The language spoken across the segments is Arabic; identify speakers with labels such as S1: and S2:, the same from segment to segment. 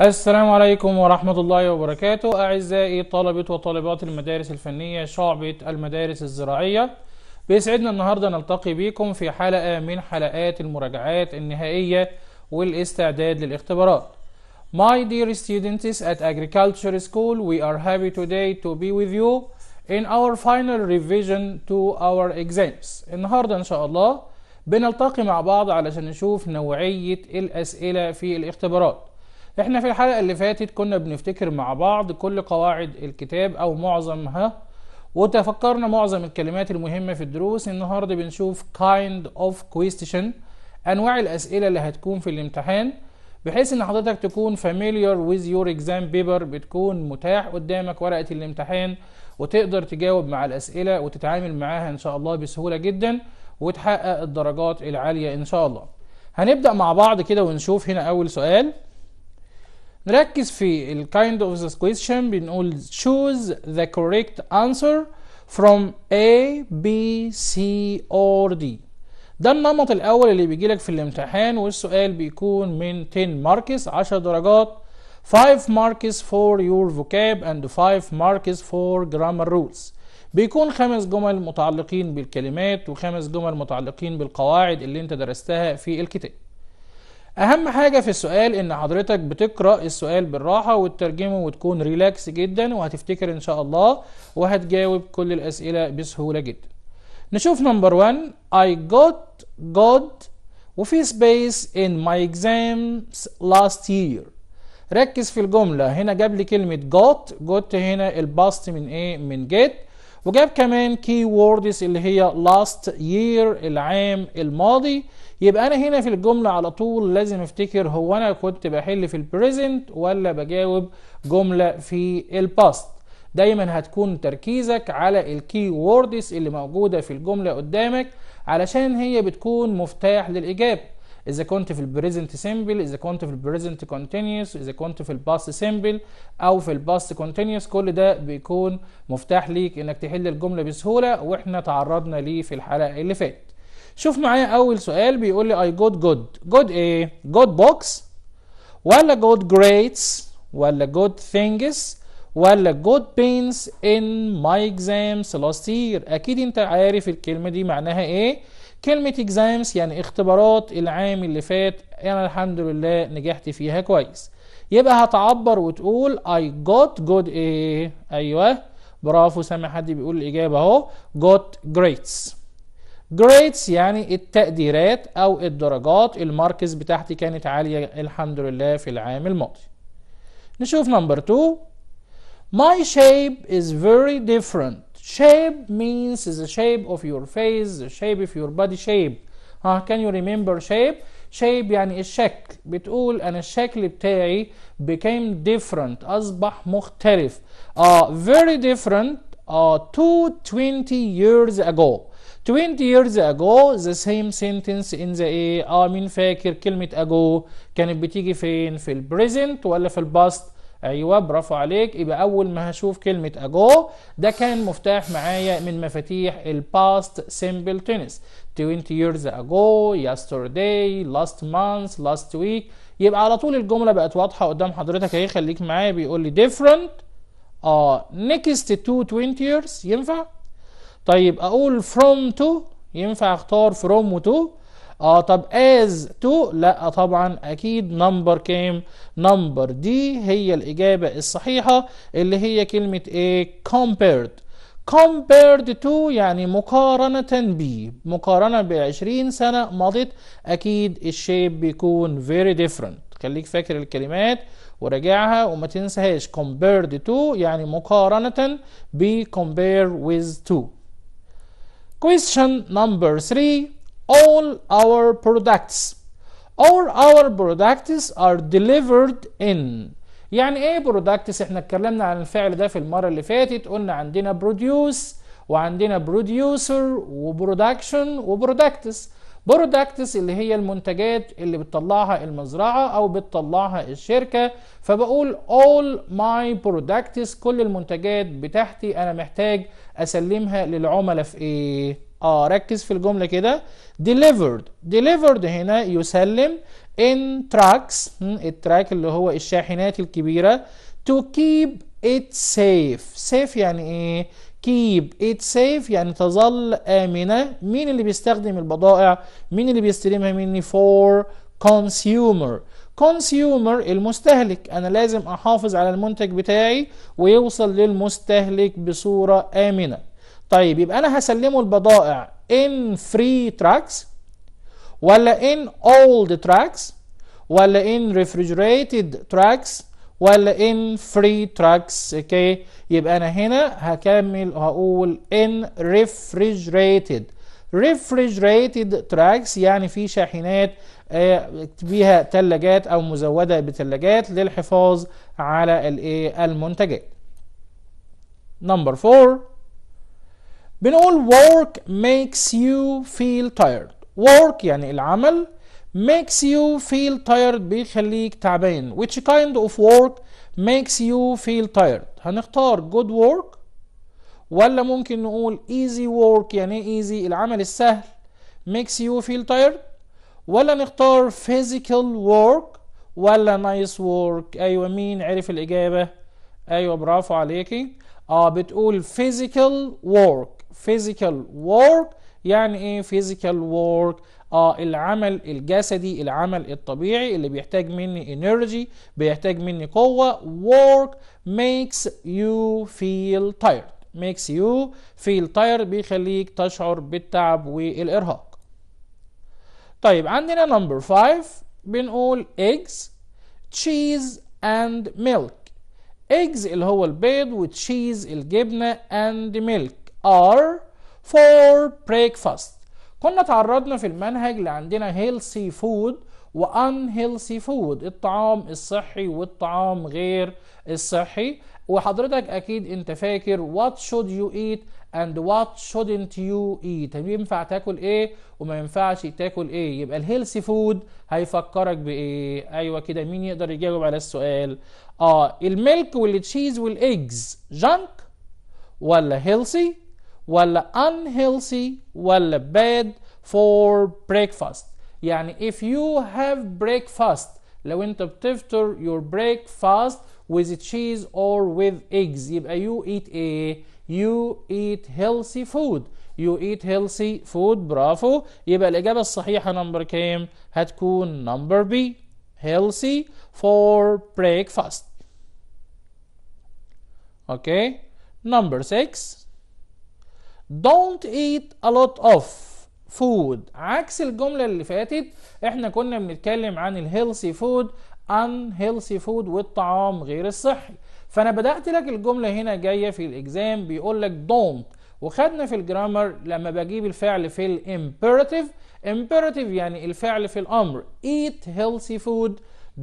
S1: السلام عليكم ورحمة الله وبركاته أعزائي طلبة وطالبات المدارس الفنية شعبة المدارس الزراعية بيسعدنا النهاردة نلتقي بكم في حلقة من حلقات المراجعات النهائية والاستعداد للاختبارات My dear students at agriculture school we are happy today to be with you in our final revision to our exams النهاردة إن شاء الله بنلتقي مع بعض علشان نشوف نوعية الأسئلة في الاختبارات احنا في الحلقة اللي فاتت كنا بنفتكر مع بعض كل قواعد الكتاب او معظمها وتفكرنا معظم الكلمات المهمة في الدروس النهاردة بنشوف kind of question انواع الاسئلة اللي هتكون في الامتحان بحيث ان حضرتك تكون familiar with your exam paper بتكون متاح قدامك ورقة الامتحان وتقدر تجاوب مع الاسئلة وتتعامل معاها ان شاء الله بسهولة جدا وتحقق الدرجات العالية ان شاء الله هنبدأ مع بعض كده ونشوف هنا اول سؤال نركز في ال kind of the question بنقول choose the correct answer from A B C or D ده النمط الأول اللي بيجي لك في الامتحان والسؤال بيكون من 10 ماركس 10 درجات 5 ماركس for your vocab and 5 ماركس for grammar rules بيكون خمس جمل متعلقين بالكلمات وخمس جمل متعلقين بالقواعد اللي انت درستها في الكتاب اهم حاجه في السؤال ان حضرتك بتقرا السؤال بالراحه وتترجمه وتكون ريلاكس جدا وهتفتكر ان شاء الله وهتجاوب كل الاسئله بسهوله جدا نشوف نمبر 1 I got God وفي سبيس in my exams last year ركز في الجملة هنا جاب لي كلمة got got هنا الباست من ايه من get وجاب كمان keywords اللي هي last year العام الماضي يبقى انا هنا في الجمله على طول لازم افتكر هو انا كنت بحل في البريزنت ولا بجاوب جمله في الباست دايما هتكون تركيزك على الكي ووردز اللي موجوده في الجمله قدامك علشان هي بتكون مفتاح للاجابه اذا كنت في البريزنت سيمبل اذا كنت في البريزنت كونتينيوس اذا كنت في الباست سيمبل او في الباست كونتينيوس كل ده بيكون مفتاح ليك انك تحل الجمله بسهوله واحنا تعرضنا ليه في الحلقه اللي فاتت شوف معايا اول سؤال بيقول لي اي جود جود جود ايه جود بوكس ولا جود جريتس ولا جود ثينجز ولا جود بينز ان ماي اكزامز لاست يير اكيد انت عارف الكلمه دي معناها ايه كلمه اكزامز يعني اختبارات العام اللي فات انا الحمد لله نجحت فيها كويس يبقى هتعبر وتقول اي جوت جود ايه ايوه برافو سامع حد بيقول الاجابه اهو جوت جريتس grades يعني التقديرات او الدرجات الماركز بتاعتي كانت عاليه الحمد لله في العام الماضي نشوف نمبر 2 My shape is very different. Shape means the shape of your face, the shape of your body shape. ها uh, can you remember shape? shape يعني الشكل بتقول انا الشكل بتاعي became different اصبح مختلف. اه uh, very different uh, to 20 years ago. 20 years ago the same sentence in the A eh, اه مين فاكر كلمة ago كانت بتيجي فين في البريزنت ولا في الباست ايوه برافو عليك يبقى اول ما هشوف كلمه ago ده كان مفتاح معايا من مفاتيح الباست سيمبل تنس 20 years ago yesterday last month last week يبقى على طول الجمله بقت واضحه قدام حضرتك اهي خليك معايا بيقول لي different اه uh, next to 20 years ينفع طيب اقول from to ينفع اختار from to اه طب as to لا طبعا اكيد نمبر كام نمبر دي هي الاجابه الصحيحه اللي هي كلمه ايه compared compared to يعني مقارنة ب مقارنة ب 20 سنة مضت أكيد الشيب بيكون very different خليك فاكر الكلمات وراجعها وما تنساهاش compared to يعني مقارنة ب compare with to Question number three All our products. All our products are delivered in. يعني ايه products؟ احنا اتكلمنا عن الفعل ده في المره اللي فاتت قلنا عندنا produce وعندنا producer وproduction وبرودكتس برودكتس اللي هي المنتجات اللي بتطلعها المزرعة أو بتطلعها الشركة فبقول all my products كل المنتجات بتاعتي أنا محتاج أسلمها للعملاء في إيه؟ آه ركز في الجملة كده delivered delivered هنا يسلم in trucks التراك اللي هو الشاحنات الكبيرة to keep it safe safe يعني ايه keep it safe يعني تظل آمنة مين اللي بيستخدم البضائع مين اللي بيستلمها مني for consumer consumer المستهلك انا لازم احافظ على المنتج بتاعي ويوصل للمستهلك بصورة آمنة طيب يبقى انا هسلمه البضائع in free trucks ولا in old trucks ولا in refrigerated trucks ولا in free trucks اوكي okay. يبقى انا هنا هكمل وهقول in refrigerated refrigerated trucks يعني في شاحنات آه، بيها ثلاجات او مزوده بثلاجات للحفاظ على الايه المنتجات نمبر 4 بنقول work makes you feel tired work يعني العمل makes you feel tired بيخليك تعبان which kind of work makes you feel tired هنختار good work ولا ممكن نقول easy work يعني ايه easy العمل السهل makes you feel tired ولا نختار physical work ولا nice work ايوه مين عرف الاجابه ايوه برافو عليكي اه بتقول physical work physical work يعني ايه فيزيكال وورك اه العمل الجسدي العمل الطبيعي اللي بيحتاج مني انرجي بيحتاج مني قوه work makes you feel tired makes you feel tired بيخليك تشعر بالتعب والارهاق طيب عندنا نمبر 5 بنقول eggs cheese and milk eggs اللي هو البيض وتشيز الجبنه and milk are for breakfast كنا تعرضنا في المنهج اللي عندنا healthy food و unhealthy food الطعام الصحي والطعام غير الصحي وحضرتك اكيد انت فاكر what should you eat and what shouldn't you eat طيب، ينفع تاكل ايه وما ينفعش تاكل ايه يبقى الهيلثي فود هيفكرك بايه ايوه كده مين يقدر يجاوب على السؤال اه الميلك والتشيز والايجز جانك ولا هيلثي ولا unhealthy ولا bad for breakfast يعني if you have breakfast لو انت بتفطر your breakfast with cheese or with eggs يبقى you eat a you eat healthy food you eat healthy food برافو يبقى الإجابة الصحيحة نمبر كام هتكون نمبر بي healthy for breakfast okay number 6 don't eat a lot of food عكس الجملة اللي فاتت احنا كنا بنتكلم عن الهيلثي فود unhealthy فود والطعام غير الصحي فانا بدأت لك الجملة هنا جاية في الاجزام بيقول لك don't وخدنا في الجرامر لما بجيب الفعل في الامبيراتيف امبيراتيف يعني الفعل في الامر eat healthy food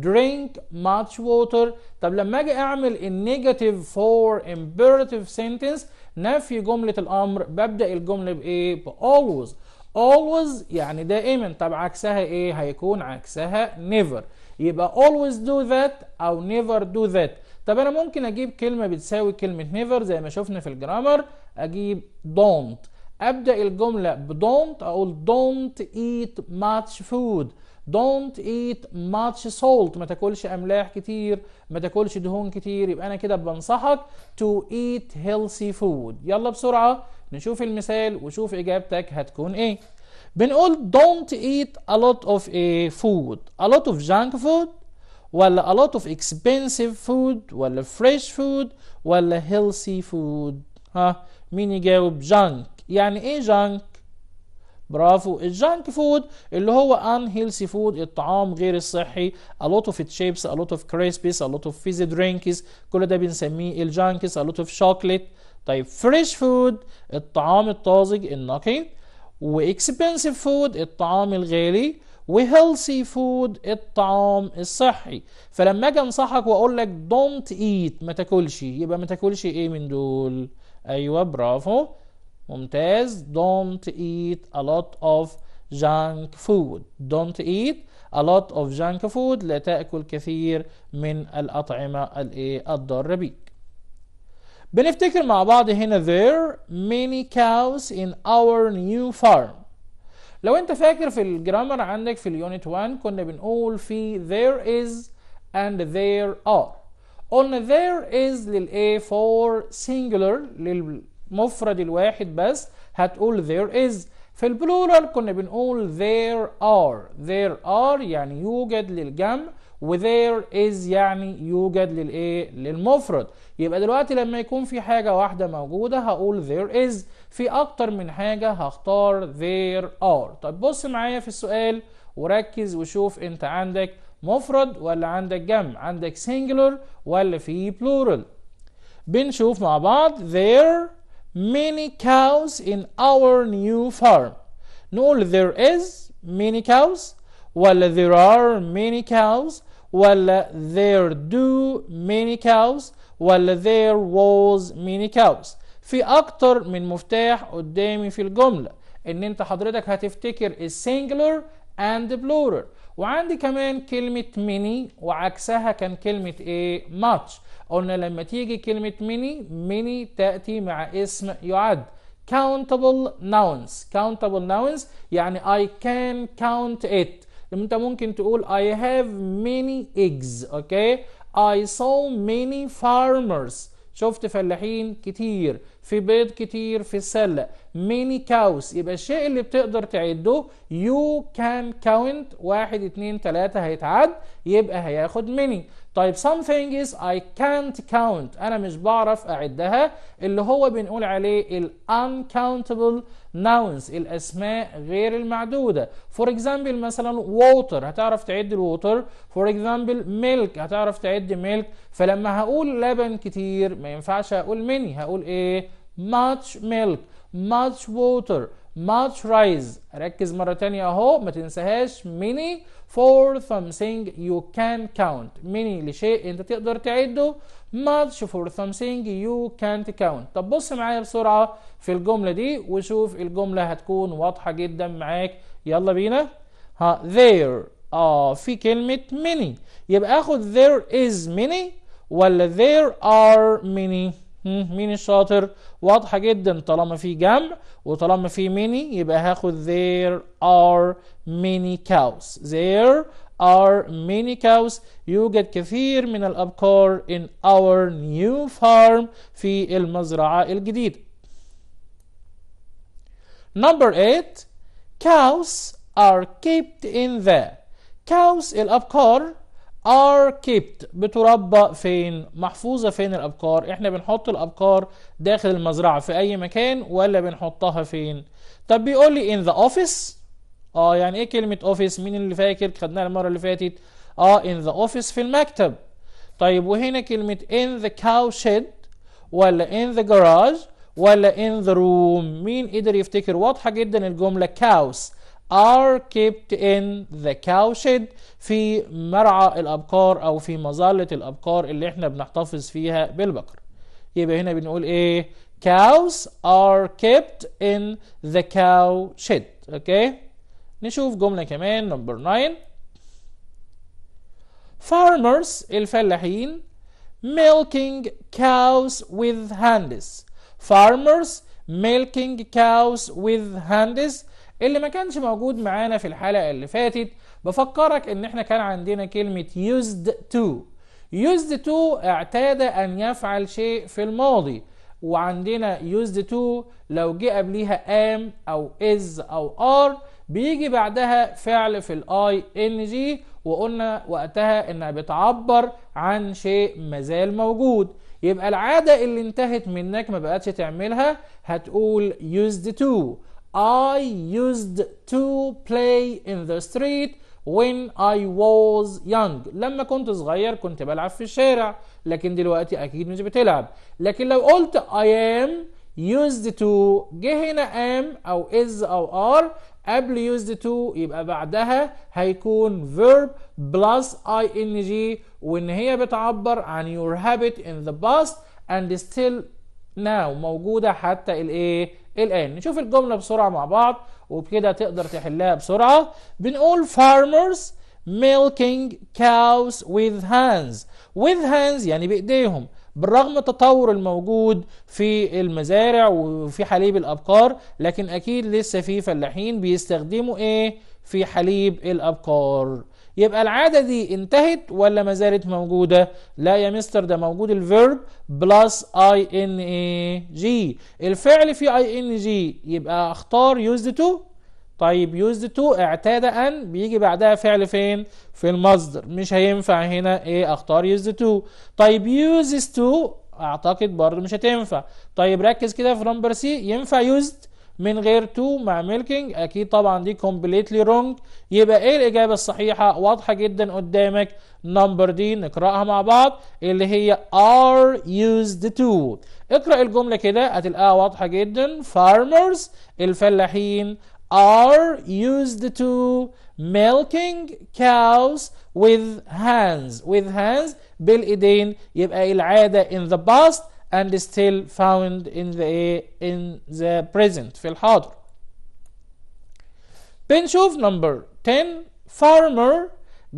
S1: drink much water طب لما اجي اعمل النيجاتيف for imperative sentence نفي جمله الامر ببدا الجمله بايه always always يعني دائما طب عكسها ايه هيكون عكسها never يبقى always do that او never do that طب انا ممكن اجيب كلمه بتساوي كلمه never زي ما شفنا في الجرامر اجيب don't ابدا الجمله بـ don't اقول don't eat much food don't eat much salt ما تاكلش املاح كتير ما تاكلش دهون كتير يبقى انا كده بنصحك to eat healthy food يلا بسرعه نشوف المثال وشوف اجابتك هتكون ايه بنقول don't eat a lot of a eh, food a lot of junk food ولا a lot of expensive food ولا fresh food ولا healthy food ها مين يجاوب junk يعني ايه junk برافو الجانك فود اللي هو ان هيلثي فود الطعام غير الصحي a lot of chips a lot of crisps a lot of fizzy drinks كل ده بنسميه الجانكس a lot of chocolate طيب فريش فود الطعام الطازج النقي واكسبنسيف فود الطعام الغالي وهيلثي فود الطعام الصحي فلما اجي انصحك واقول لك دونت ايت ما تاكلش يبقى ما تاكلش ايه من دول ايوه برافو ممتاز don't eat a lot of junk food don't eat a lot of junk food لا تأكل كثير من الأطعمة الضارة بيك بنفتكر مع بعض هنا there many cows in our new farm لو انت فاكر في الجرامر عندك في اليونت 1 كنا بنقول في there is and there are قلنا there is للايه for singular لل مفرد الواحد بس هتقول there is في البلورال كنا بنقول there are there are يعني يوجد للجمع و there is يعني يوجد للايه للمفرد يبقى دلوقتي لما يكون في حاجه واحده موجوده هقول there is في اكتر من حاجه هختار there are طب بص معايا في السؤال وركز وشوف انت عندك مفرد ولا عندك جمع عندك singular ولا في plural بنشوف مع بعض there many cows in our new farm نقول there is many cows Well, there are many cows Well, there do many cows Well, there was many cows في أكتر من مفتاح قدامي في الجملة إن أنت حضرتك هتفتكر singular and plural وعندي كمان كلمة many وعكسها كان كلمة إيه much قلنا لما تيجي كلمة many many تأتي مع اسم يعد countable nouns countable nouns يعني I can count it انت ممكن تقول I have many eggs اوكي okay? I saw many farmers شفت فلاحين كتير في بيض كتير في السلة many cows يبقى الشيء اللي بتقدر تعده you can count واحد اتنين تلاتة هيتعد يبقى هياخد many طيب something is I can't count أنا مش بعرف أعدها اللي هو بنقول عليه ال uncountable nouns الأسماء غير المعدودة for example مثلا water هتعرف تعد الوتر for example milk هتعرف تعد milk فلما هقول لبن كتير ما ينفعش هقول many هقول إيه much milk much water much rise ركز مرة تانية اهو ما تنساهاش many for something you can count many لشيء انت تقدر تعده much for something you can't count طب بص معايا بسرعة في الجملة دي وشوف الجملة هتكون واضحة جدا معاك يلا بينا ها there اه في كلمة many يبقى اخد there is many ولا there are many مين الشاطر واضحة جدا طالما في جمع وطالما في many يبقى هاخد there are many cows there are many cows يوجد كثير من الأبقار in our new farm في المزرعة الجديدة number 8 cows are kept in the cows الأبقار are kept بتربى فين محفوظة فين الأبقار احنا بنحط الأبقار داخل المزرعة في أي مكان ولا بنحطها فين طب بيقول لي in the office اه يعني ايه كلمة office مين اللي فاكر خدناها المرة اللي فاتت اه in the office في المكتب طيب وهنا كلمة in the cow shed ولا in the garage ولا in the room مين قدر يفتكر واضحة جدا الجملة cows are kept in the cowshed في مرعى الأبقار أو في مظلة الأبقار اللي احنا بنحتفظ فيها بالبقر يبقى هنا بنقول إيه cows are kept in the cow shed okay نشوف جملة كمان نمبر 9 farmers الفلاحين milking cows with hands farmers milking cows with hands اللي ما كانش موجود معانا في الحلقة اللي فاتت بفكرك ان احنا كان عندنا كلمة used to used to اعتاد ان يفعل شيء في الماضي وعندنا used to لو جه قبليها am او is او are بيجي بعدها فعل في الاي ان جي وقلنا وقتها انها بتعبر عن شيء مازال موجود يبقى العادة اللي انتهت منك ما بقتش تعملها هتقول used to I used to play in the street when I was young لما كنت صغير كنت بلعب في الشارع لكن دلوقتي أكيد مش بتلعب لكن لو قلت I am used to جه هنا am أو is أو are قبل used to يبقى بعدها هيكون verb plus ing وإن هي بتعبر عن your habit in the past and still now موجودة حتى الإيه الآن نشوف الجملة بسرعة مع بعض وبكده تقدر تحلها بسرعة بنقول farmers milking cows with hands with hands يعني بإيديهم بالرغم التطور الموجود في المزارع وفي حليب الأبقار لكن أكيد لسه في فلاحين بيستخدموا إيه في حليب الأبقار يبقى العادة دي انتهت ولا ما زالت موجودة لا يا مستر ده موجود الفيرب بلس اي ان اي جي الفعل في اي ان جي يبقى اختار يوزد تو طيب يوزد تو اعتاد ان بيجي بعدها فعل فين في المصدر مش هينفع هنا ايه اختار يوزد تو طيب يوزز تو اعتقد برضه مش هتنفع طيب ركز كده في نمبر سي ينفع يوزد من غير تو مع ميلكينج اكيد طبعا دي كومبليتلي رونج يبقى ايه الاجابه الصحيحه واضحه جدا قدامك نمبر دي نقراها مع بعض اللي هي are used to اقرا الجمله كده هتلاقيها واضحه جدا farmers الفلاحين are used to milking cows with hands with hands بالايدين يبقى العاده in the past and still found in the in the present في الحاضر بنشوف number 10 farmer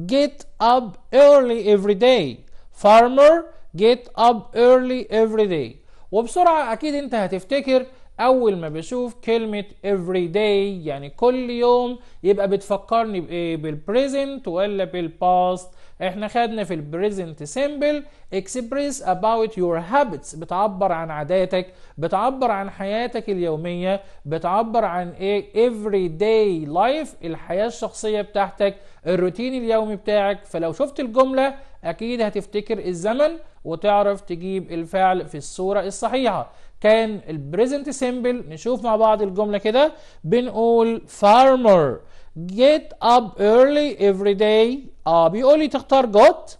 S1: get up early every day farmer get up early every day وبسرعة أكيد أنت هتفتكر أول ما بشوف كلمة every day يعني كل يوم يبقى بتفكرني بإيه بالبريزنت ولا بالباست احنا خدنا في البريزنت سيمبل اكسبريس اباوت يور هابتس بتعبر عن عاداتك بتعبر عن حياتك اليوميه بتعبر عن ايه افري داي لايف الحياه الشخصيه بتاعتك الروتين اليومي بتاعك فلو شفت الجمله اكيد هتفتكر الزمن وتعرف تجيب الفعل في الصوره الصحيحه كان البريزنت سيمبل نشوف مع بعض الجمله كده بنقول farmer get up early every day اه بيقول لي تختار got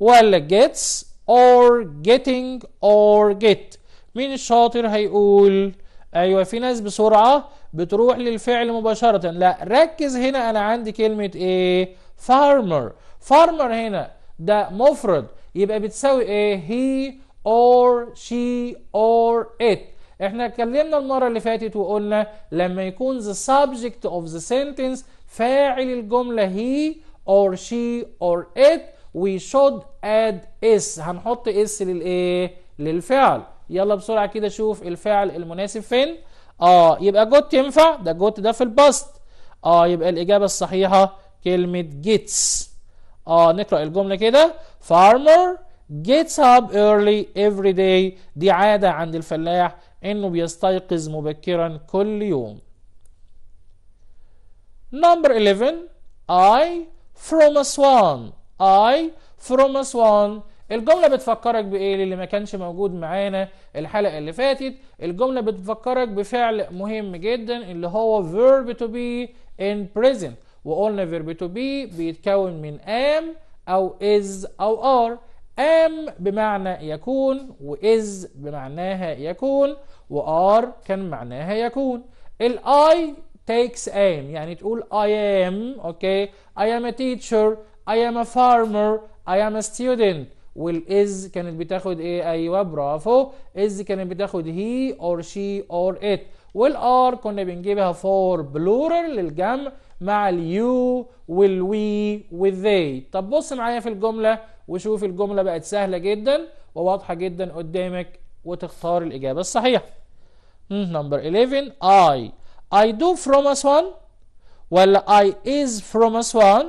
S1: ولا gets or getting or get مين الشاطر هيقول ايوه في ناس بسرعه بتروح للفعل مباشره لا ركز هنا انا عندي كلمه ايه farmer farmer هنا ده مفرد يبقى بتساوي ايه he or she or it احنا اتكلمنا المرة اللي فاتت وقلنا لما يكون the subject of the sentence فاعل الجملة he or she or it we should add s هنحط s للايه للفعل يلا بسرعة كده شوف الفعل المناسب فين اه يبقى جوت ينفع ده جوت ده في الباست اه يبقى الإجابة الصحيحة كلمة gets اه نقرأ الجملة كده farmer gets up early every day دي عادة عند الفلاح انه بيستيقظ مبكرا كل يوم number 11 I from a swan I from a swan الجملة بتفكرك بإيه اللي ما كانش موجود معانا الحلقة اللي فاتت الجملة بتفكرك بفعل مهم جدا اللي هو verb to be in present وقلنا verb to be بيتكون من am أو is أو are am بمعنى يكون و is بمعناها يكون وار كان معناها يكون الاي takes aim يعني تقول I am اوكي okay? I am a teacher I am a farmer I am a student والاز كانت بتاخد ايه ايوه برافو از كانت بتاخد he or she or it والار كنا بنجيبها for plural للجمع مع اليو والوي والذي طب بص معايا في الجمله وشوف الجمله بقت سهله جدا وواضحه جدا قدامك وتختار الإجابة الصحيحة نمبر hmm, 11 I I do from أسوان ولا I is from أسوان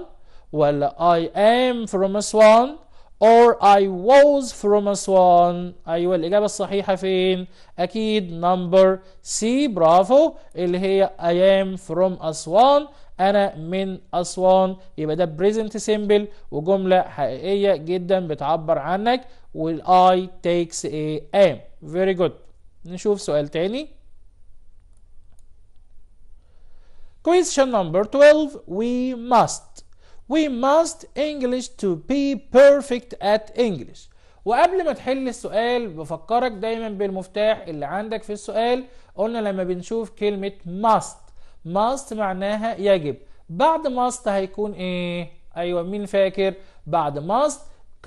S1: ولا I am from أسوان or I was from one أيوة الإجابة الصحيحة فين أكيد نمبر C برافو اللي هي I am from one أنا من أسوان يبقى ده present simple وجملة حقيقية جدا بتعبر عنك I takes a am very good نشوف سؤال تاني question number 12 we must we must English to be perfect at English وقبل ما تحل السؤال بفكرك دايما بالمفتاح اللي عندك في السؤال قلنا لما بنشوف كلمة must must معناها يجب بعد must هيكون ايه ايوه مين فاكر بعد must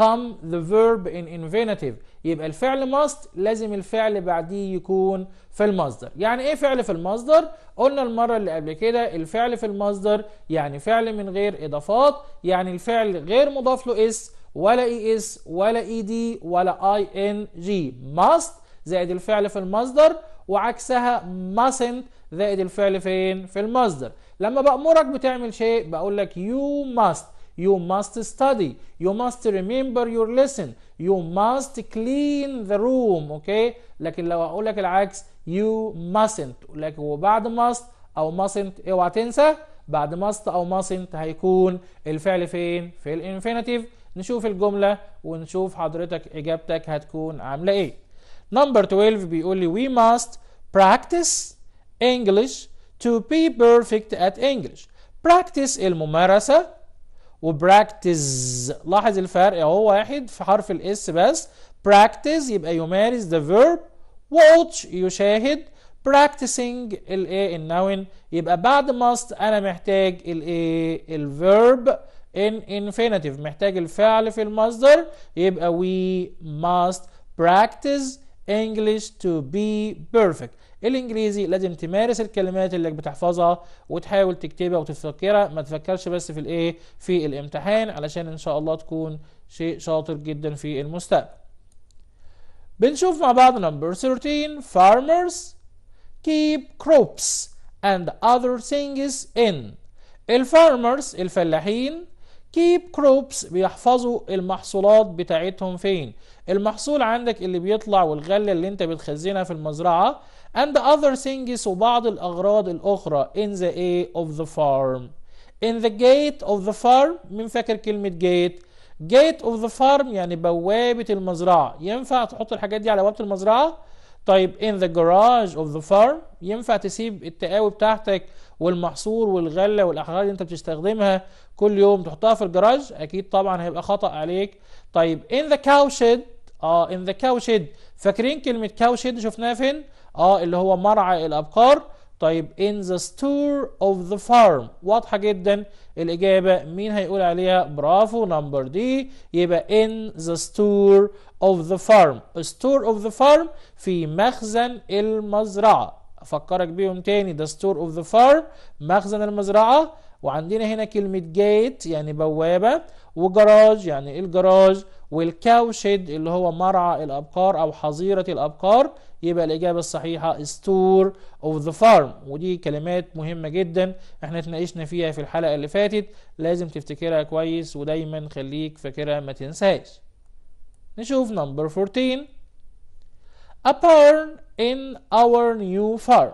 S1: come the verb in infinitive يبقى الفعل must لازم الفعل بعديه يكون في المصدر يعني ايه فعل في المصدر قلنا المرة اللي قبل كده الفعل في المصدر يعني فعل من غير اضافات يعني الفعل غير مضاف له اس ولا اي اس ولا اي دي ولا اي ان جي must زائد الفعل في المصدر وعكسها mustn't زائد الفعل فين في المصدر لما بأمرك بتعمل شيء بقول لك you must You must study. You must remember your lesson. You must clean the room. Okay. لكن لو أقول لك العكس you mustn't. لكن وبعد must أو mustn't اوعى تنسى بعد must أو mustn't هيكون الفعل فين؟ في الانفينيتيف. نشوف الجملة ونشوف حضرتك إجابتك هتكون عاملة إيه. Number 12 بيقول لي we must practice English to be perfect at English. practice الممارسة وبراكتز لاحظ الفرق اهو واحد في حرف الاس بس براكتز يبقى يمارس ذا فيرب واتش يشاهد براكتسينج الايه النون يبقى بعد must انا محتاج الايه الفيرب in infinitive محتاج الفعل في المصدر يبقى وي ماست براكتس انجلش تو بي بيرفكت الانجليزي لازم تمارس الكلمات اللي بتحفظها وتحاول تكتبها وتفكرها ما تفكرش بس في الايه في الامتحان علشان ان شاء الله تكون شيء شاطر جدا في المستقبل بنشوف مع بعض نمبر 13 farmers keep crops and other things in الفارمرز الفلاحين keep crops بيحفظوا المحصولات بتاعتهم فين المحصول عندك اللي بيطلع والغله اللي انت بتخزنها في المزرعه and the other things وبعض الأغراض الأخرى in the A of the farm in the gate of the farm مين فاكر كلمة gate gate of the farm يعني بوابة المزرعة ينفع تحط الحاجات دي على بوابة المزرعة طيب in the garage of the farm ينفع تسيب التقاوي بتاعتك والمحصول والغله والاحجار اللي انت بتستخدمها كل يوم تحطها في الجراج اكيد طبعا هيبقى خطا عليك طيب in the cow shed اه in the cow shed فاكرين كلمه cow shed شفناها فين اه اللي هو مرعى الابقار طيب in the store of the farm واضحة جدا الإجابة مين هيقول عليها برافو نمبر دي يبقى in the store of the farm store of the farm في مخزن المزرعة أفكرك بيهم تاني the store of the farm مخزن المزرعة وعندنا هنا كلمة gate يعني بوابة وجراج يعني الجراج والكاوشد اللي هو مرعى الأبقار أو حظيرة الأبقار يبقى الإجابة الصحيحة ستور أوف ذا فارم ودي كلمات مهمة جدا احنا اتناقشنا فيها في الحلقة اللي فاتت لازم تفتكرها كويس ودايما خليك فاكرها ما تنساش نشوف نمبر 14 A barn in our new farm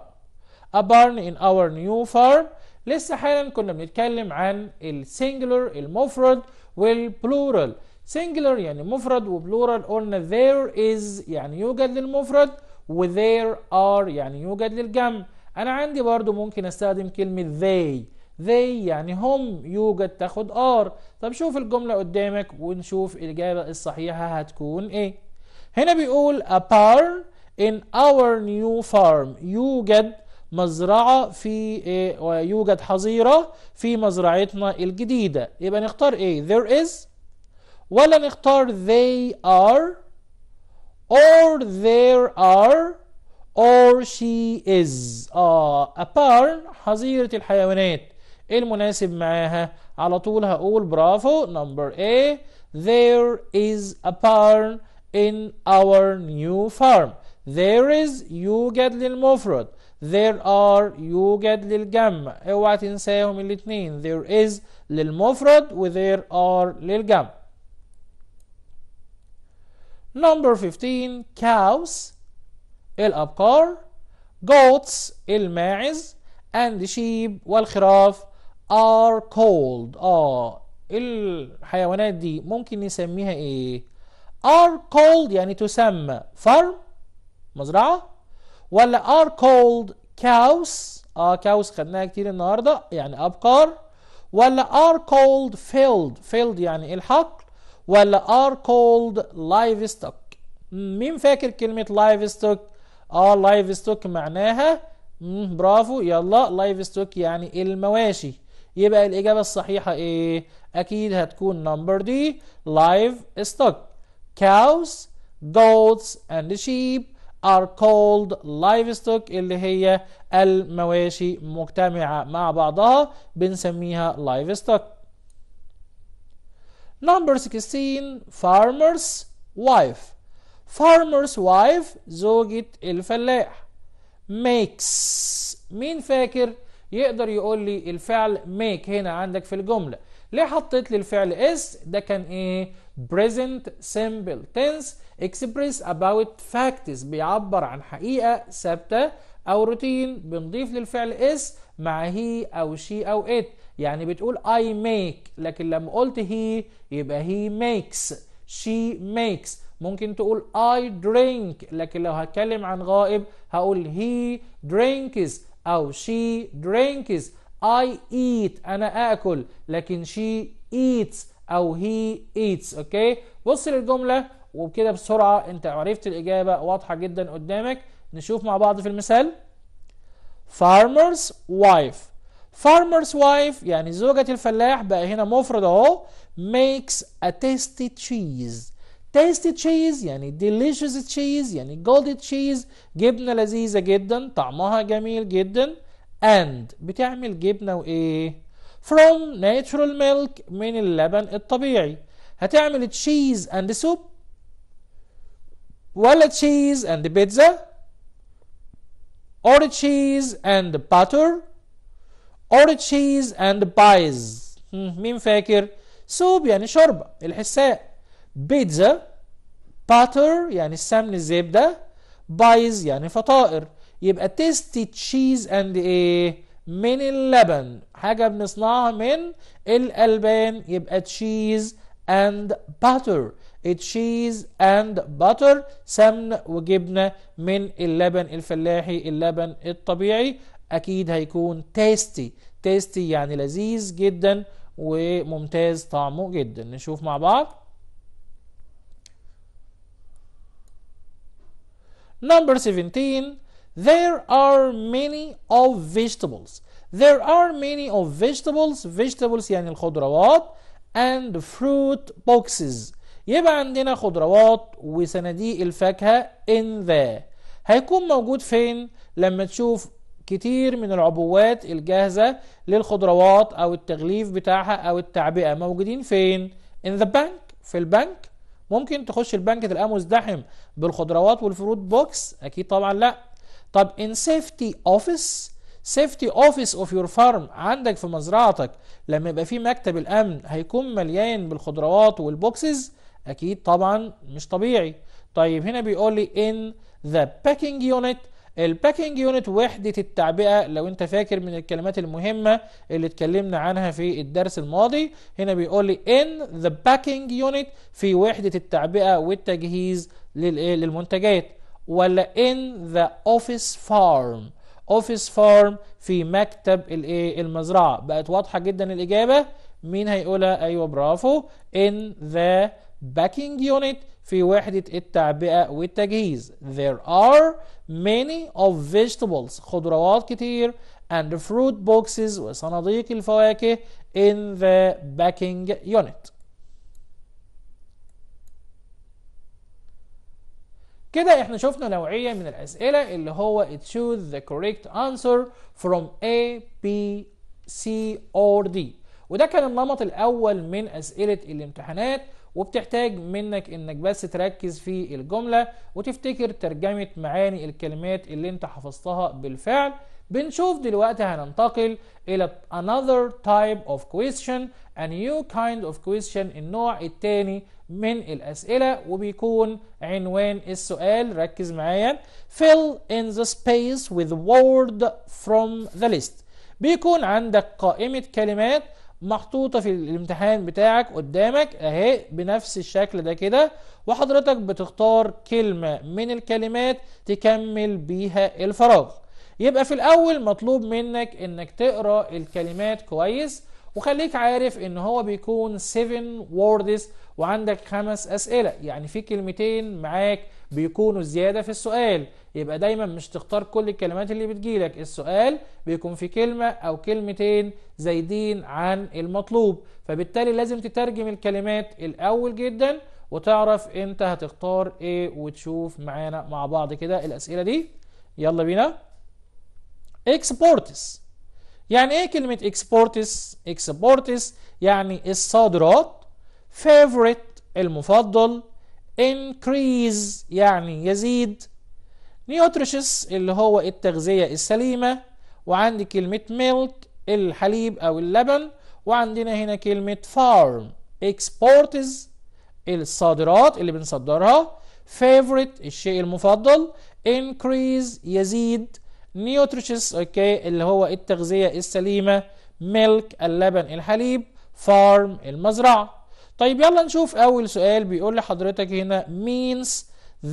S1: A barn in our new farm لسه حالا كنا بنتكلم عن السنجلر المفرد والبلورال singular يعني مفرد وبلورال قلنا there is يعني يوجد للمفرد و there are يعني يوجد للجمع انا عندي برضو ممكن استخدم كلمة they they يعني هم يوجد تاخد are طب شوف الجملة قدامك ونشوف الإجابة الصحيحة هتكون ايه هنا بيقول a par in our new farm يوجد مزرعة في إيه، ويوجد حظيرة في مزرعتنا الجديدة يبقى نختار ايه there is ولا نختار they are or there are or she is آه a barn حظيرة الحيوانات إيه المناسب معاها على طول هقول برافو نمبر A there is a barn in our new farm there is يوجد للمفرد there are يوجد للجمع اوعى تنساهم الاتنين there is للمفرد و there are للجمع Number 15 cows الأبقار goats الماعز and sheep والخراف are cold اه الحيوانات دي ممكن نسميها ايه are cold يعني تسمى farm مزرعة ولا are cold cows اه cows خدناها كتير النهاردة يعني أبقار ولا are cold field field يعني الحقل ولا are لايف ستوك مين فاكر كلمة لايف ستوك اه لايف ستوك معناها برافو يلا لايف ستوك يعني المواشي يبقى الإجابة الصحيحة إيه أكيد هتكون نمبر دي لايف ستوك cows goats and sheep are called livestock اللي هي المواشي مجتمعة مع بعضها بنسميها livestock Number 16 farmer's wife farmer's wife زوجة الفلاح makes مين فاكر يقدر يقول لي الفعل make هنا عندك في الجملة ليه حطيت لي الفعل is ده كان ايه present simple tense express about facts بيعبر عن حقيقة ثابتة أو روتين بنضيف للفعل is مع هي أو she أو it يعني بتقول I make لكن لما قلت he يبقى he makes she makes ممكن تقول I drink لكن لو هتكلم عن غائب هقول he drinks أو she drinks I eat أنا آكل لكن she eats أو he eats أوكي بص للجملة وبكده بسرعة أنت عرفت الإجابة واضحة جدا قدامك نشوف مع بعض في المثال farmer's wife farmer's wife يعني زوجة الفلاح بقى هنا مفرد اهو makes a tasty cheese tasty cheese يعني delicious cheese يعني golden cheese جبنة لذيذة جدا طعمها جميل جدا and بتعمل جبنة وايه from natural milk من اللبن الطبيعي هتعمل cheese and soup ولا cheese and pizza or cheese and butter اورتشيز and بايز hmm, مين فاكر سوب يعني شوربة الحساء بيتزا باتر يعني السمن الزبدة بايز يعني فطائر يبقى تيستي تشيز اند ايه من اللبن حاجة بنصنعها من الألبان يبقى تشيز اند باتر تشيز اند باتر سمن وجبنة من اللبن الفلاحي اللبن الطبيعي أكيد هيكون تيستي تيستي يعني لذيذ جدا وممتاز طعمه جدا نشوف مع بعض Number 17 There are many of vegetables There are many of vegetables vegetables يعني الخضروات and fruit boxes يبقى عندنا خضروات وصناديق الفاكهة in the هيكون موجود فين لما تشوف كتير من العبوات الجاهزة للخضروات أو التغليف بتاعها أو التعبئة موجودين فين؟ in the bank في البنك ممكن تخش البنك تلقاه مزدحم بالخضروات والفروت بوكس أكيد طبعا لأ طب in safety office سيفتي اوفيس اوف يور فارم عندك في مزرعتك لما يبقى في مكتب الامن هيكون مليان بالخضروات والبوكسز اكيد طبعا مش طبيعي طيب هنا بيقول لي ان ذا باكينج يونت الباكينج يونت وحدة التعبئة لو انت فاكر من الكلمات المهمة اللي اتكلمنا عنها في الدرس الماضي هنا بيقول لي in the packing unit في وحدة التعبئة والتجهيز إيه، للمنتجات ولا in the office farm office farm في مكتب الايه المزرعة بقت واضحة جدا الإجابة مين هيقولها ايوه برافو in the باكينج يونت في وحدة التعبئة والتجهيز there are many of vegetables خضروات كتير and fruit boxes وصناديق الفواكه in the backing unit كده احنا شفنا نوعية من الأسئلة اللي هو it choose the correct answer from A, B, C or D وده كان النمط الأول من أسئلة الامتحانات وبتحتاج منك انك بس تركز في الجملة وتفتكر ترجمة معاني الكلمات اللي انت حفظتها بالفعل بنشوف دلوقتي هننتقل إلى another type of question a new kind of question النوع الثاني من الأسئلة وبيكون عنوان السؤال ركز معايا fill in the space with word from the list بيكون عندك قائمة كلمات محطوطه في الامتحان بتاعك قدامك اهي بنفس الشكل ده كده وحضرتك بتختار كلمه من الكلمات تكمل بيها الفراغ يبقى في الاول مطلوب منك انك تقرا الكلمات كويس وخليك عارف ان هو بيكون 7 words وعندك خمس اسئله يعني في كلمتين معاك بيكونوا زيادة في السؤال يبقى دايما مش تختار كل الكلمات اللي بتجيلك السؤال بيكون في كلمة أو كلمتين زايدين عن المطلوب فبالتالي لازم تترجم الكلمات الأول جدا وتعرف انت هتختار ايه وتشوف معانا مع بعض كده الأسئلة دي يلا بينا اكسبورتس يعني ايه كلمة اكسبورتس اكسبورتس يعني الصادرات favorite المفضل increase يعني يزيد nutritious اللي هو التغذية السليمة وعندي كلمة milk الحليب أو اللبن وعندنا هنا كلمة farm exports الصادرات اللي بنصدرها favorite الشيء المفضل increase يزيد nutritious اوكي اللي هو التغذية السليمة milk اللبن الحليب farm المزرعة طيب يلا نشوف أول سؤال بيقول لحضرتك هنا means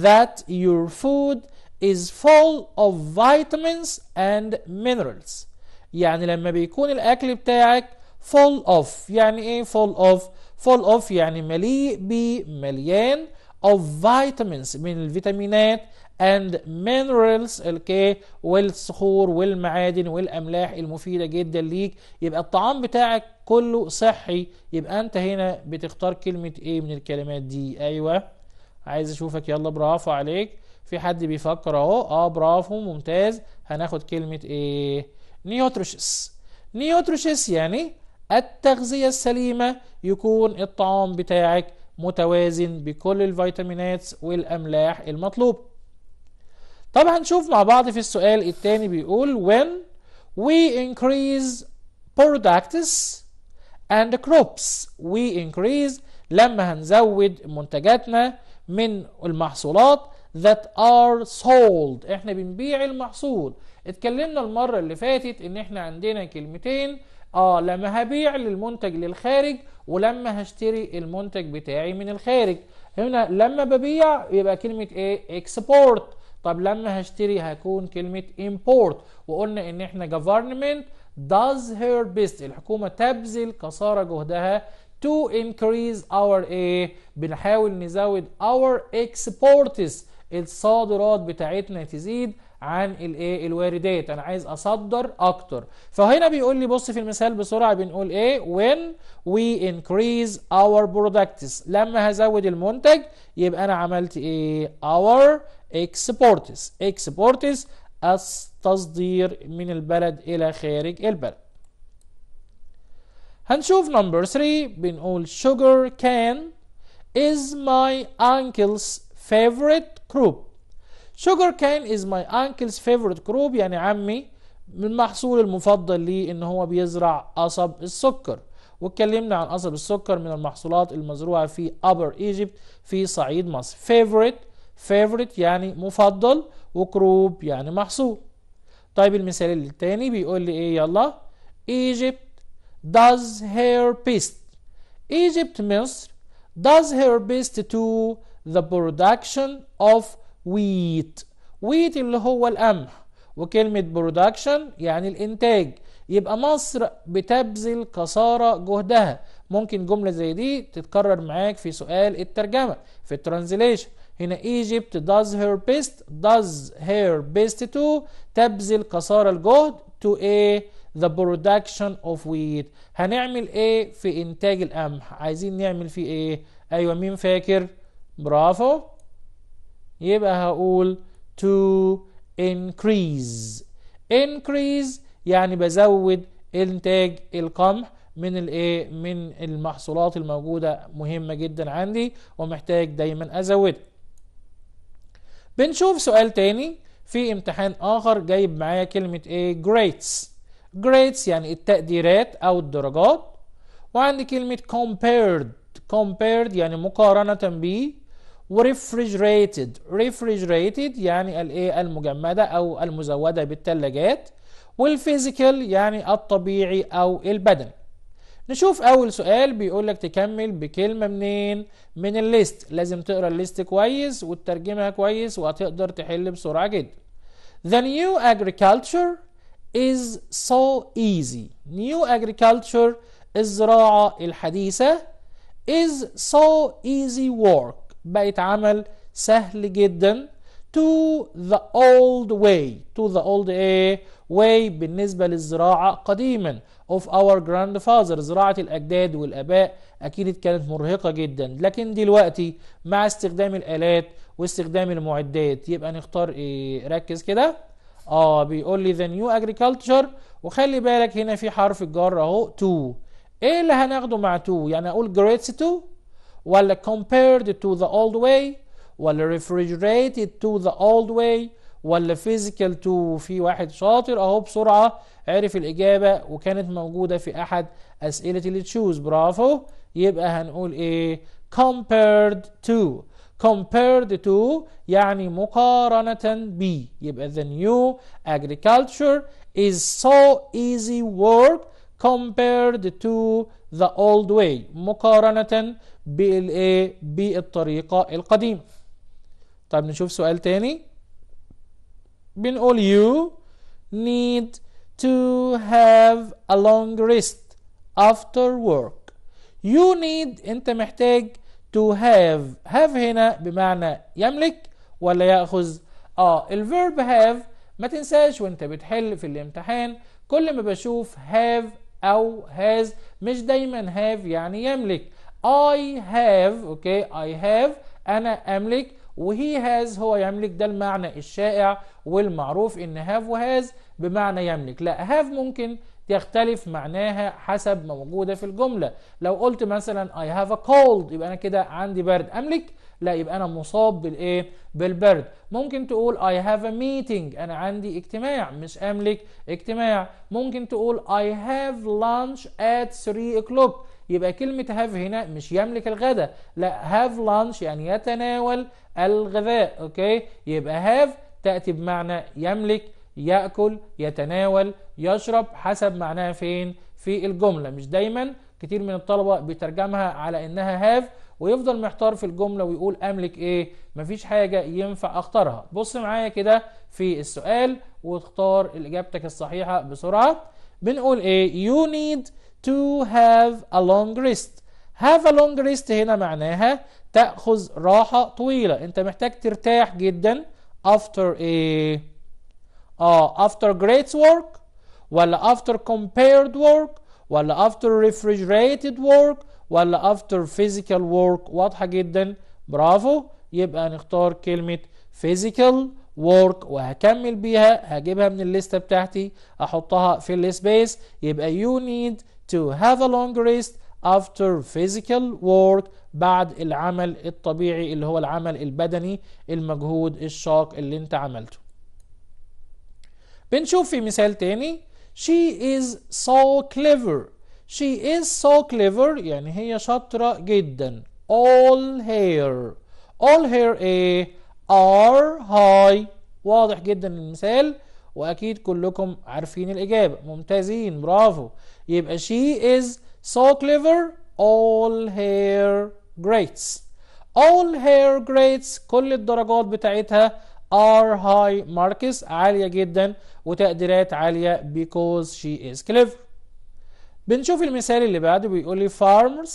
S1: that your food is full of vitamins and minerals يعني لما بيكون الأكل بتاعك full of يعني إيه full of full of يعني مليء بمليان of vitamins من الفيتامينات and minerals الكي والصخور والمعادن والاملاح المفيده جدا ليك يبقى الطعام بتاعك كله صحي يبقى انت هنا بتختار كلمه ايه من الكلمات دي ايوه عايز اشوفك يلا برافو عليك في حد بيفكر اهو اه برافو ممتاز هناخد كلمه ايه نيوتروشس نيوتروشس يعني التغذيه السليمه يكون الطعام بتاعك متوازن بكل الفيتامينات والاملاح المطلوبه طب هنشوف مع بعض في السؤال التاني بيقول when we increase products and crops we increase لما هنزود منتجاتنا من المحصولات that are sold احنا بنبيع المحصول اتكلمنا المرة اللي فاتت ان احنا عندنا كلمتين اه لما هبيع للمنتج للخارج ولما هشتري المنتج بتاعي من الخارج هنا لما ببيع يبقى كلمة ايه export طب لما هشتري هكون كلمة import وقلنا ان احنا government does her best الحكومة تبذل قصارى جهدها to increase our ايه بنحاول نزود our exports الصادرات بتاعتنا تزيد عن الايه الواردات انا عايز اصدر اكتر فهنا بيقول لي بص في المثال بسرعه بنقول ايه when we increase our products لما هزود المنتج يبقى انا عملت ايه our exports exports التصدير من البلد الى خارج البلد هنشوف نمبر 3 بنقول sugar can is my uncle's favorite crop sugar can is my uncle's favorite crop يعني عمي من محصول المفضل ليه ان هو بيزرع قصب السكر واتكلمنا عن قصب السكر من المحصولات المزروعه في ابر ايجيبت في صعيد مصر favorite favorite يعني مفضل وكروب يعني محصول طيب المثال التاني بيقول لي ايه يلا Egypt does her best Egypt مصر does her best to the production of wheat wheat اللي هو القمح وكلمة production يعني الإنتاج يبقى مصر بتبذل قصارى جهدها ممكن جملة زي دي تتكرر معاك في سؤال الترجمة في الترانزليشن هنا Egypt does her best does her best to تبذل قصارى الجهد to a the production of wheat هنعمل ايه في انتاج القمح عايزين نعمل فيه ايه ايوه مين فاكر برافو يبقى هقول to increase increase يعني بزود انتاج القمح من الايه من المحصولات الموجوده مهمه جدا عندي ومحتاج دايما ازودها بنشوف سؤال تاني في امتحان اخر جايب معايا كلمه ايه grades grades يعني التقديرات او الدرجات وعندي كلمه compared compared يعني مقارنه به وريفريجريتد refrigerated يعني الايه المجمده او المزوده بالتلاجات والphysical يعني الطبيعي او البدني نشوف اول سؤال بيقول لك تكمل بكلمه منين من الليست لازم تقرا الليست كويس وتترجمها كويس وهتقدر تحل بسرعه جدا The new agriculture is so easy new agriculture الزراعه الحديثه is so easy work بقت عمل سهل جدا to the old way to the old eh, way بالنسبة للزراعة قديما of our grandfather زراعة الأجداد والآباء أكيد كانت مرهقة جدا لكن دلوقتي مع استخدام الآلات واستخدام المعدات يبقى نختار إيه ركز كده اه بيقول لي the new agriculture وخلي بالك هنا في حرف الجر اهو to ايه اللي هناخده مع to يعني اقول جريتس to ولا compared to the old way ولا refrigerated to the old way ولا physical to في واحد شاطر اهو بسرعة عرف الإجابة وكانت موجودة في أحد أسئلة اللي تشوز برافو يبقى هنقول إيه compared to compared to يعني مقارنة ب يبقى the new agriculture is so easy work compared to the old way مقارنة بالطريقة القديمة طيب نشوف سؤال تاني بنقول you need to have a long rest after work you need انت محتاج to have have هنا بمعنى يملك ولا يأخذ اه الفيرب have ما تنساش وانت بتحل في الامتحان كل ما بشوف have او has مش دايما have يعني يملك I have اوكي okay, I have انا املك وهي هاز هو يملك ده المعنى الشائع والمعروف ان هاف وهاز بمعنى يملك لا هاف ممكن يختلف معناها حسب ما موجودة في الجملة لو قلت مثلا I have a cold يبقى أنا كده عندي برد أملك لا يبقى أنا مصاب بالإيه بالبرد ممكن تقول I have a meeting أنا عندي اجتماع مش أملك اجتماع ممكن تقول I have lunch at 3 o'clock يبقى كلمة have هنا مش يملك الغداء لا have lunch يعني يتناول الغذاء اوكي يبقى هاف تأتي بمعنى يملك يأكل يتناول يشرب حسب معناها فين في الجملة مش دايما كتير من الطلبة بيترجمها على انها هاف ويفضل محتار في الجملة ويقول املك ايه مفيش حاجة ينفع اختارها بص معايا كده في السؤال واختار اجابتك الصحيحة بسرعة بنقول ايه يو نيد تو هاف ا لونج ريست هاف ا لونج ريست هنا معناها تأخذ راحة طويلة أنت محتاج ترتاح جدا after إيه؟ آه after great work ولا after compared work ولا after refrigerated work ولا after physical work واضحة جدا برافو يبقى نختار كلمة physical work وهكمل بيها هجيبها من الليستة بتاعتي أحطها في السبيس يبقى you need to have a long rest after physical work بعد العمل الطبيعي اللي هو العمل البدني المجهود الشاق اللي انت عملته بنشوف في مثال تاني she is so clever she is so clever يعني هي شاطرة جدا all hair all hair ايه are high واضح جدا المثال واكيد كلكم عارفين الاجابة ممتازين برافو يبقى she is so clever all hair grades all her grades كل الدرجات بتاعتها are high marks عالية جدا وتقديرات عالية because she is clever بنشوف المثال اللي بعده بيقول لي farmers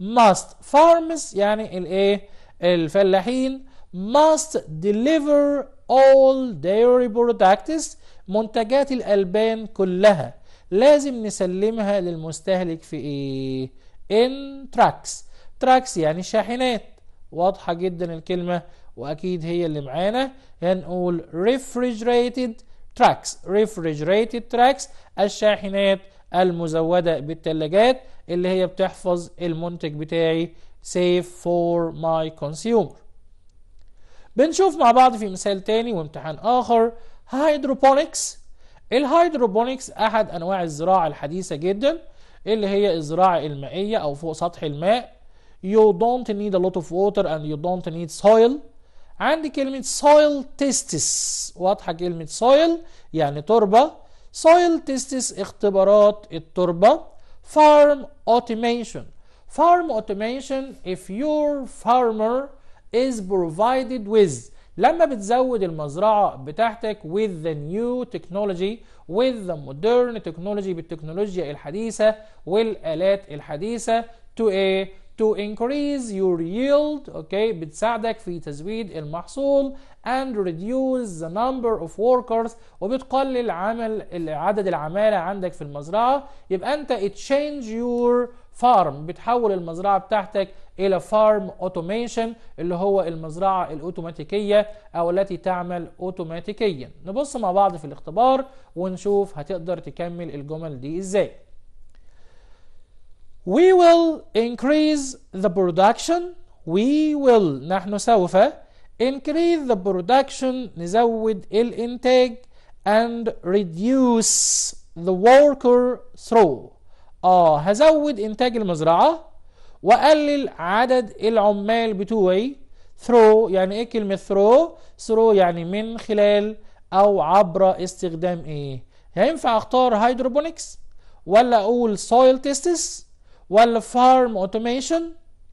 S1: must farmers يعني الايه الفلاحين must deliver all dairy products منتجات الألبان كلها لازم نسلمها للمستهلك في ايه in trucks تراكس يعني شاحنات واضحة جدا الكلمة وأكيد هي اللي معانا هنقول refrigerated tracks refrigerated tracks الشاحنات المزودة بالثلاجات اللي هي بتحفظ المنتج بتاعي safe for my consumer بنشوف مع بعض في مثال تاني وامتحان آخر hydroponics الهايدروبونكس أحد أنواع الزراعة الحديثة جدا اللي هي الزراعة المائية أو فوق سطح الماء you don't need a lot of water and you don't need soil عندي كلمة soil tests واضحة كلمة soil يعني تربة soil tests اختبارات التربة farm automation farm automation if your farmer is provided with لما بتزود المزرعة بتاعتك with the new technology with the modern technology بالتكنولوجيا الحديثة والآلات الحديثة to a to increase your yield okay بتساعدك في تزويد المحصول and reduce the number of workers وبتقلل عمل عدد العمالة عندك في المزرعة يبقى انت change your farm بتحول المزرعة بتاعتك الى farm automation اللي هو المزرعة الاوتوماتيكية او التي تعمل اوتوماتيكيا نبص مع بعض في الاختبار ونشوف هتقدر تكمل الجمل دي ازاي we will increase the production we will نحن سوف increase the production نزود الإنتاج and reduce the worker throw. آه هزود إنتاج المزرعة وأقلل عدد العمال بتوعي through يعني إيه كلمة through through يعني من خلال أو عبر استخدام إيه هينفع أختار هيدروبونكس ولا أقول soil testes ولا فارم اوتوميشن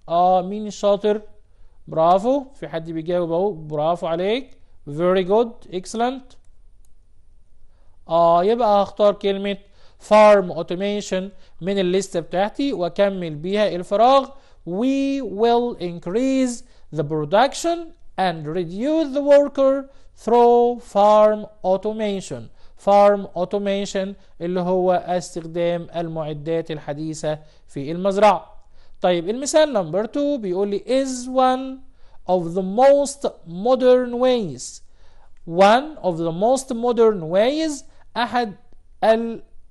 S1: اه مين الشاطر برافو في حد بيجاوب اهو برافو عليك very good excellent اه يبقى هختار كلمة فارم اوتوميشن من الليستة بتاعتي واكمل بيها الفراغ we will increase the production and reduce the worker through farm automation فارم اوتوميشن اللي هو استخدام المعدات الحديثة في المزرعة طيب المثال نمبر 2 بيقول لي is one of the most modern ways one of the most modern ways أحد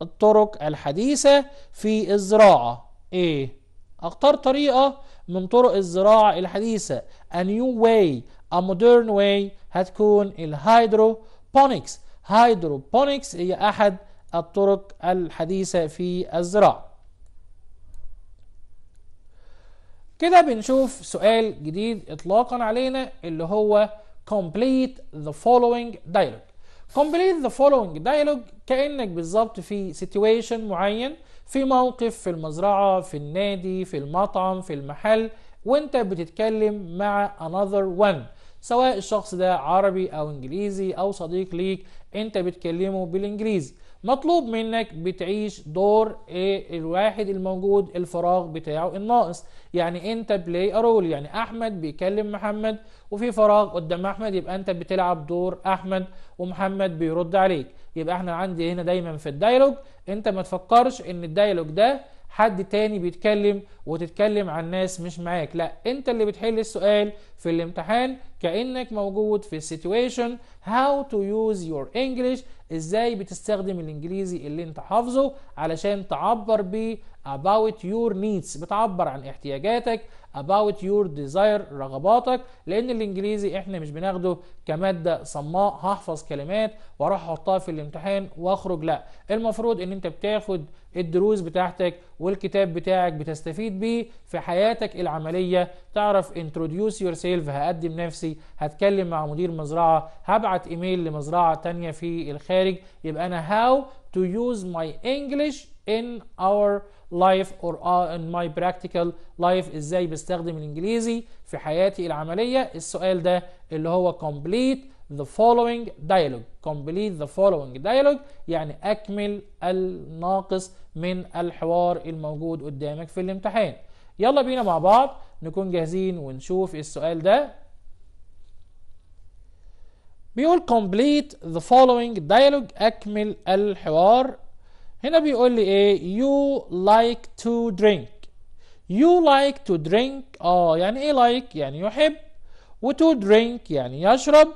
S1: الطرق الحديثة في الزراعة إيه؟ أختار طريقة من طرق الزراعة الحديثة a new way a modern way هتكون الهيدروبونكس هيدروبونكس هي أحد الطرق الحديثة في الزراعة كده بنشوف سؤال جديد إطلاقا علينا اللي هو complete the following dialogue complete the following dialogue كأنك بالظبط في situation معين في موقف في المزرعة في النادي في المطعم في المحل وانت بتتكلم مع another one سواء الشخص ده عربي او انجليزي او صديق ليك انت بتكلمه بالانجليزي مطلوب منك بتعيش دور ايه الواحد الموجود الفراغ بتاعه الناقص يعني انت بلاي ارول يعني احمد بيكلم محمد وفي فراغ قدام احمد يبقى انت بتلعب دور احمد ومحمد بيرد عليك يبقى احنا عندي هنا دايما في الدايلوج انت ما تفكرش ان الدايلوج ده حد تاني بيتكلم وتتكلم عن ناس مش معاك لا انت اللي بتحل السؤال في الامتحان كانك موجود في السيتويشن هاو تو يوز يور انجلش ازاي بتستخدم الانجليزي اللي انت حافظه علشان تعبر بيه about your needs بتعبر عن احتياجاتك about your desire رغباتك لان الانجليزي احنا مش بناخده كماده صماء هحفظ كلمات واروح احطها في الامتحان واخرج لا المفروض ان انت بتاخد الدروس بتاعتك والكتاب بتاعك بتستفيد بيه في حياتك العمليه تعرف introduce yourself هقدم نفسي هتكلم مع مدير مزرعه هبعت ايميل لمزرعه تانية في الخارج يبقى انا how to use my English in our life or uh, in my practical life ازاي بستخدم الانجليزي في حياتي العملية السؤال ده اللي هو complete the following dialogue complete the following dialogue يعني اكمل الناقص من الحوار الموجود قدامك في الامتحان يلا بينا مع بعض نكون جاهزين ونشوف السؤال ده بيقول complete the following dialogue أكمل الحوار هنا بيقول لي ايه you like to drink you like to drink اه يعني ايه like يعني يحب و to drink يعني يشرب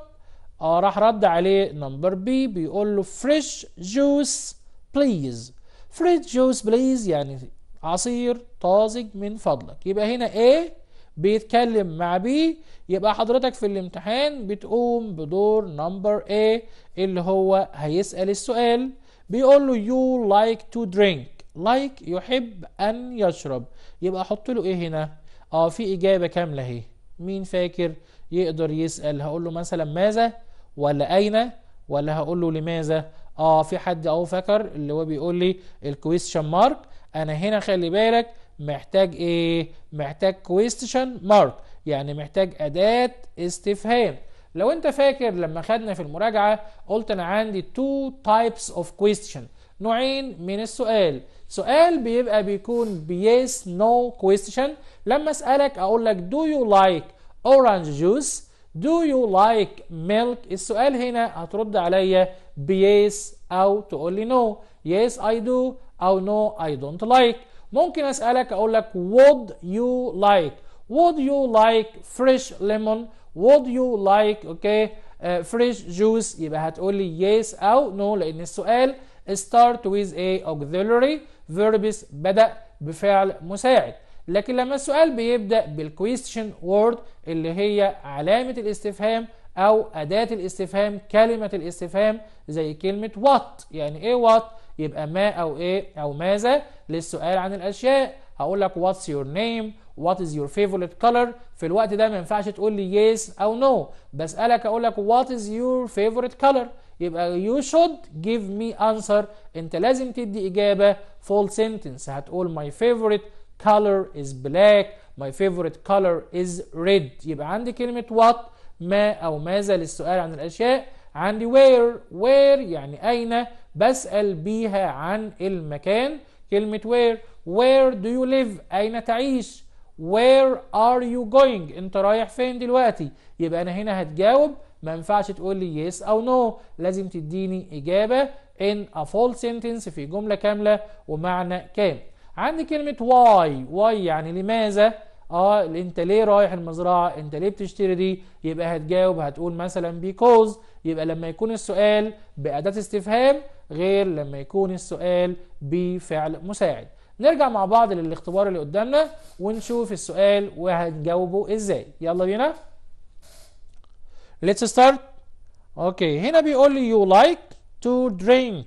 S1: اه راح رد عليه نمبر بي بيقول له fresh juice please fresh juice please يعني عصير طازج من فضلك يبقى هنا ايه بيتكلم مع بي يبقى حضرتك في الامتحان بتقوم بدور نمبر ايه اللي هو هيسأل السؤال بيقول له يو لايك تو درينك لايك يحب أن يشرب يبقى أحط له إيه هنا آه في إجابة كاملة أهي مين فاكر يقدر يسأل هقول له مثلا ماذا ولا أين ولا هقول له لماذا آه في حد أهو فكر اللي هو بيقول لي الكويستشن مارك أنا هنا خلي بالك محتاج إيه محتاج كويستشن مارك يعني محتاج أداة استفهام لو انت فاكر لما خدنا في المراجعه قلت انا عندي two types of question نوعين من السؤال سؤال بيبقى بيكون yes no question لما اسالك اقول لك do you like orange juice do you like milk السؤال هنا هترد عليا yes او تقول لي no yes I do او no I don't like ممكن اسالك اقول لك would you like would you like fresh lemon would you like okay فريش uh, جوس يبقى هتقول لي yes أو no لأن السؤال start with a auxiliary verbs بدأ بفعل مساعد لكن لما السؤال بيبدأ بالquestion word اللي هي علامة الاستفهام أو أداة الاستفهام كلمة الاستفهام زي كلمة what يعني إيه what يبقى ما أو إيه أو ماذا للسؤال عن الأشياء هقول لك what's your name what is your favorite color في الوقت ده ما ينفعش تقول لي yes او no بسألك اقول لك what is your favorite color يبقى you should give me answer انت لازم تدي اجابه full sentence all my favorite color is black my favorite color is red يبقى عندي كلمه what ما او ماذا للسؤال عن الاشياء عندي where where يعني اين بسال بيها عن المكان كلمه where where do you live اين تعيش where are you going انت رايح فين دلوقتي يبقى انا هنا هتجاوب ما ينفعش تقول لي yes او no لازم تديني اجابه in a full sentence في جمله كامله ومعنى كامل عندي كلمه why why يعني لماذا اه انت ليه رايح المزرعه انت ليه بتشتري دي يبقى هتجاوب هتقول مثلا because يبقى لما يكون السؤال باداه استفهام غير لما يكون السؤال بفعل مساعد نرجع مع بعض للاختبار اللي قدامنا ونشوف السؤال وهنجاوبه ازاي يلا بينا let's start اوكي هنا بيقول لي you like to drink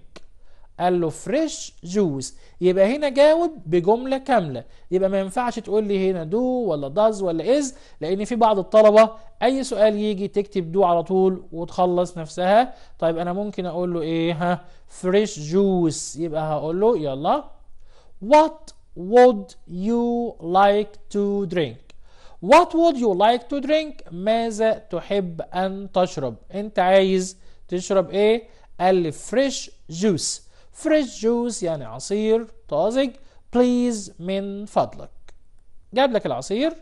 S1: قال له فريش جوز يبقى هنا جاوب بجملة كاملة يبقى ما ينفعش تقول لي هنا دو ولا داز ولا از لان في بعض الطلبة اي سؤال يجي تكتب دو على طول وتخلص نفسها طيب انا ممكن اقول له ايه ها فريش جوز يبقى هقول له يلا What would you like to drink What would you like to drink ماذا تحب أن تشرب أنت عايز تشرب إيه قال لي fresh juice fresh juice يعني عصير طازج please من فضلك جاب لك العصير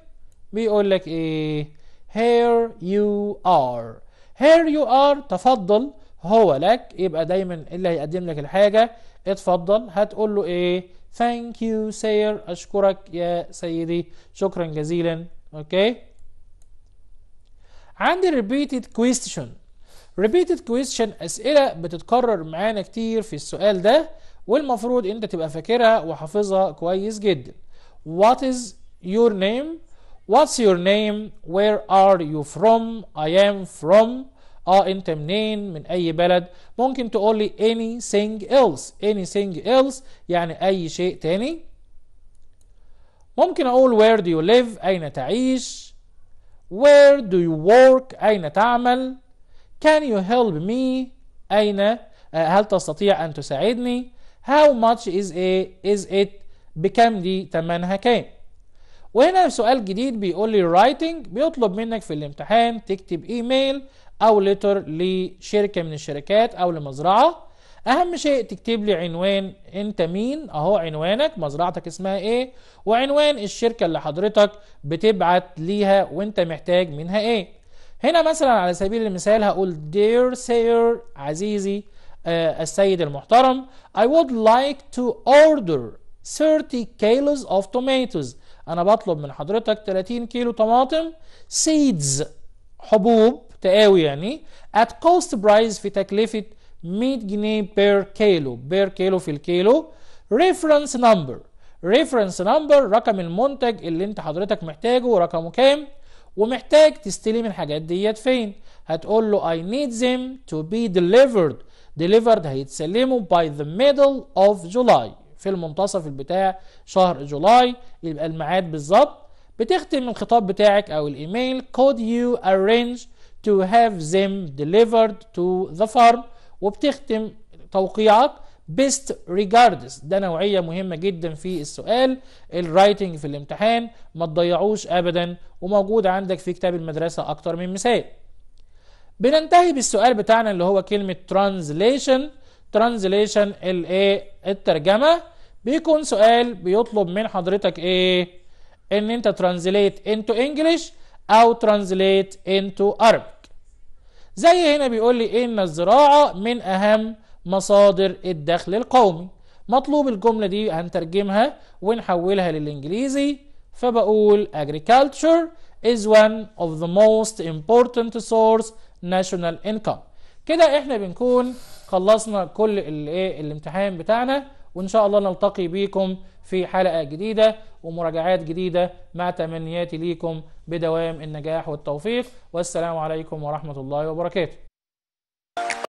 S1: بيقول لك إيه here you are here you are تفضل هو لك يبقى دايما اللي هيقدم لك الحاجة اتفضل هتقول له إيه Thank you sir أشكرك يا سيدي شكرا جزيلا أوكي okay. عندي repeated question repeated question أسئلة بتتكرر معانا كتير في السؤال ده والمفروض أنت تبقى فاكرها وحافظها كويس جدا What is your name? What's your name? Where are you from? I am from اه انت منين من اي بلد ممكن تقول لي anything else anything else يعني اي شيء تاني ممكن اقول where do you live اين تعيش where do you work اين تعمل can you help me اين آه، هل تستطيع ان تساعدني how much is it is it بكم دي تمنها كام وهنا سؤال جديد بيقول لي writing بيطلب منك في الامتحان تكتب ايميل او لتر لشركه من الشركات او لمزرعه اهم شيء تكتب لي عنوان انت مين اهو عنوانك مزرعتك اسمها ايه وعنوان الشركه اللي حضرتك بتبعت ليها وانت محتاج منها ايه هنا مثلا على سبيل المثال هقول dear sir عزيزي آه السيد المحترم I would like to order 30 kilos of tomatoes انا بطلب من حضرتك 30 كيلو طماطم seeds حبوب تقاوي يعني at cost price في تكلفة 100 جنيه بير كيلو بير كيلو في الكيلو reference number reference number رقم المنتج اللي انت حضرتك محتاجه ورقمه كام ومحتاج تستلم الحاجات ديت فين هتقول له I need them to be delivered delivered هيتسلموا by the middle of July في المنتصف بتاع شهر جولاي يبقى الميعاد بالظبط بتختم الخطاب بتاعك او الايميل could you arrange to have them delivered to the farm وبتختم توقيعك best regards ده نوعية مهمة جدا في السؤال الرايتنج في الامتحان ما تضيعوش أبدا وموجود عندك في كتاب المدرسة أكتر من مثال بننتهي بالسؤال بتاعنا اللي هو كلمة translation translation الايه الترجمة بيكون سؤال بيطلب من حضرتك ايه ان انت ترانزليت انتو انجلش او ترانزليت انتو عربي زي هنا بيقول لي ان الزراعه من اهم مصادر الدخل القومي مطلوب الجمله دي هنترجمها ونحولها للانجليزي فبقول agriculture is one of the most important source national income كده احنا بنكون خلصنا كل الايه الامتحان بتاعنا وان شاء الله نلتقي بيكم في حلقة جديدة ومراجعات جديدة مع تمنياتي ليكم بدوام النجاح والتوفيق والسلام عليكم ورحمة الله وبركاته